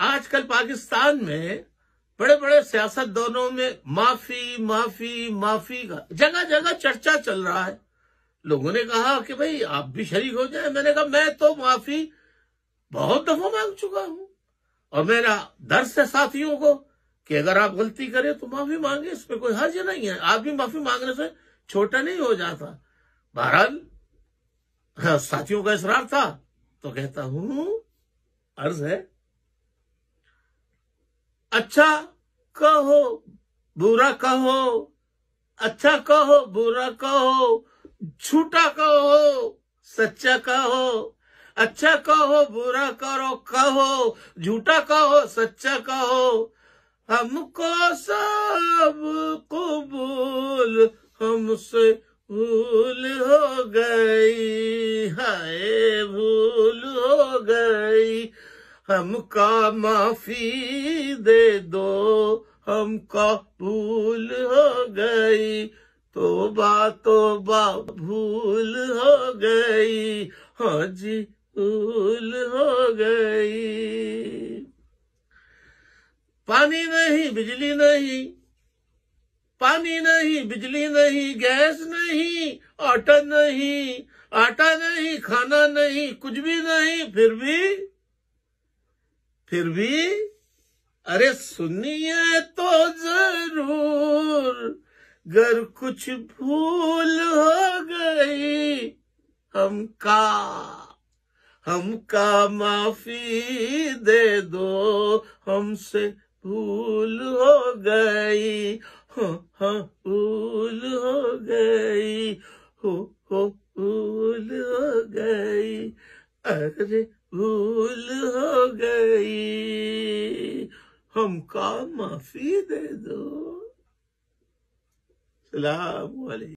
आजकल पाकिस्तान में बड़े बड़े सियासत दोनों में माफी माफी माफी का जगह जगह चर्चा चल रहा है लोगों ने कहा कि भाई आप भी शरीक हो जाए मैंने कहा मैं तो माफी बहुत दफा मांग चुका हूं और मेरा दर्श है साथियों को कि अगर आप गलती करें तो माफी मांगे इसमें कोई हर्ज नहीं है आप भी माफी मांगने से छोटा नहीं हो जाता बहरहाल हाँ, साथियों का इसरार था तो कहता हूं अर्ज है अच्छा कहो बुरा कहो अच्छा कहो बुरा कहो झूठा कहो सच्चा कहो अच्छा कहो बुरा करो कहो झूठा कहो सच्चा कहो हमको सब कबूल हमसे भूल हो गई हाय भूल हो गई हमका माफी दे दो हमका भूल हो गई तो बा भूल हो गई हाजी भूल हो गई पानी नहीं बिजली नहीं पानी नहीं बिजली नहीं गैस नहीं आटा नहीं आटा नहीं खाना नहीं कुछ भी नहीं फिर भी फिर भी अरे सुनिए तो जरूर गर कुछ भूल हो गई हमका हमका माफी दे दो हमसे भूल हो गई हो भूल हो गई हो हो भूल हो गई अरे भूल हो गई हमका माफी दे दो सलाम वाले